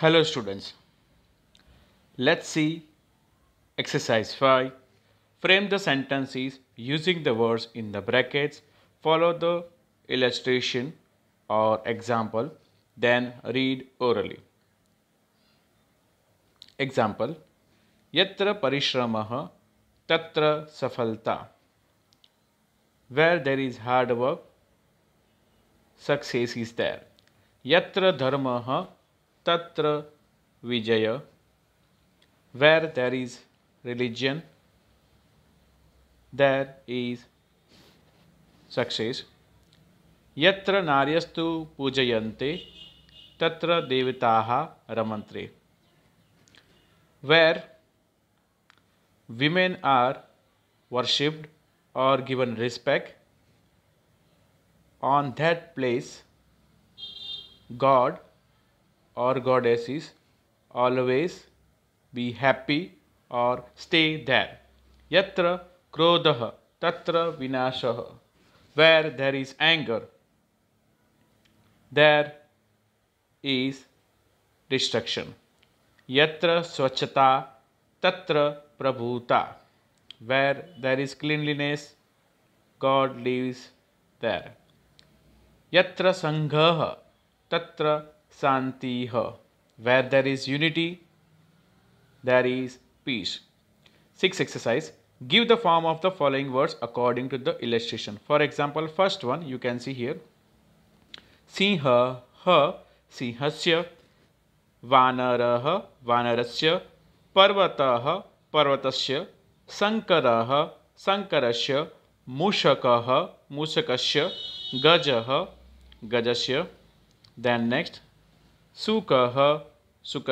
Hello students. Let's see exercise 5. Frame the sentences using the words in the brackets. Follow the illustration or example. Then read orally. Example. Yatra parishramaha tatra safalta. Where there is hard work, success is there. Yatra dharmaha Tatra Vijaya, where there is religion, there is success. Yatra Naryastu Pujayante, Tatra Devataha Ramantre, where women are worshipped or given respect, on that place God or goddess is always be happy or stay there. Yatra krodha tatra vinashah. Where there is anger, there is destruction. Yatra swachata tatra prabhuta. Where there is cleanliness, God lives there. Yatra sangaha tatra Santiha. Where there is unity, there is peace. 6 exercise. Give the form of the following words according to the illustration. For example, first one you can see here. Sinha, ha, sinhasya, vanaraha, vanarasya, parvataha, parvatasya, sankaraha, sankarasya, मूषकः मूषकस्य gajaha, gajasya. Then next. सुक सुक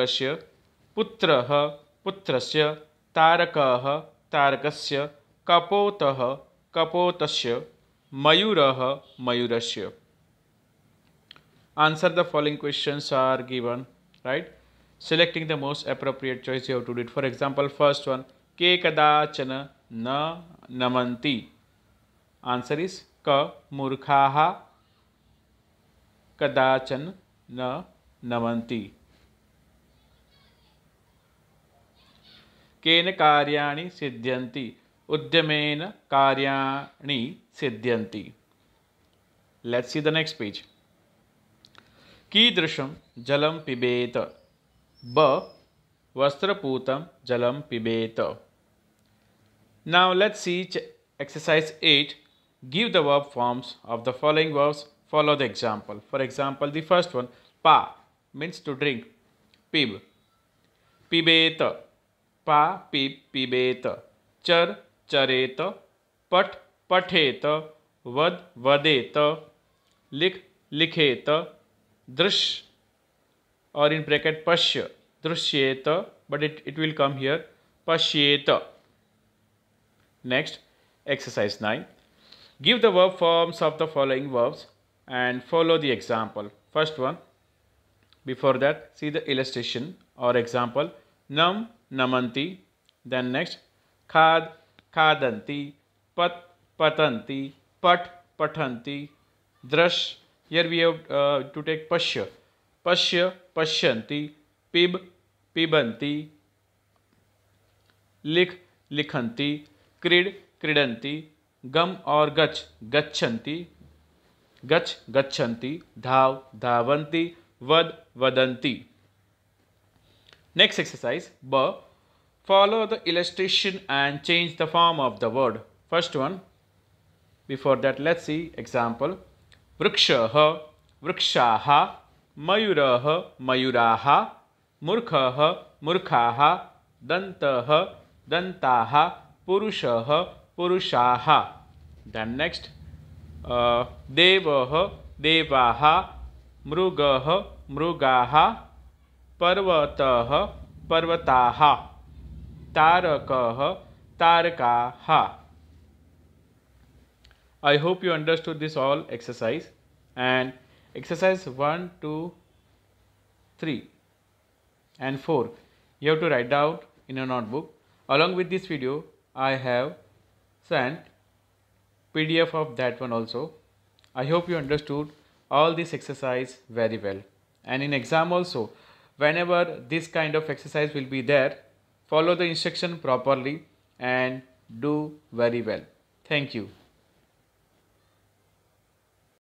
पुत्र पुत्र सेक तारक कपोत कपोत मयूर मयूर से answer the following question are given write selecting the most appropriate choice you have to डिट for example first one के कदाचन न नमंती आंसर इज क मूर्खा कदाचन न नमंती केन कार्याणि सिद्ध्यन्ति उद्यमेन कार्याणि सिद्ध्यन्ति let's see the next page कीदृशं जलं पिबेत ब वस्त्रपूतं जलं पिबेत now let's see exercise eight give the verb forms of the following verbs follow the example for example the first one पा means to drink. Pib. Pibet. Pa, pib, pibet. Char, charet. Pat, pathet. Vad, vadet. Lik, likhet. Drish or in bracket pashya. Drishyeta but it, it will come here. Pashyeta. Next, exercise 9. Give the verb forms of the following verbs and follow the example. First one, Before that, see the illustration or example. Nam, namanti. Then next, khad, khadanti. Pat, patanti. Pat, pathanti Drash, here we have uh, to take pashya. Pashya, pashyanti. Pib, pibanti. Likh, likhanti. Krid, kridanti gam और gach gachanti gach gachanti dhav dhavanti vad vadanti. Next exercise ba. Follow the illustration and change the form of the word. First one. Before that, let's see example. Vrikshaha, vrikshaha, mayuraha, mayuraha, murkaha, murkaha, dantaha, dantaha, purushaha, purushaha. Then next, uh, devaha, devaha, मृगः मृगाः पर्वतः पर्वताः Taraka, तारकाः I hope you understood this all exercise and exercise 1, 2, 3 and 4 you have to write down in your notebook along with this video I have sent PDF of that one also I hope you understood all this exercise very well and in exam also whenever this kind of exercise will be there follow the instruction properly and do very well thank you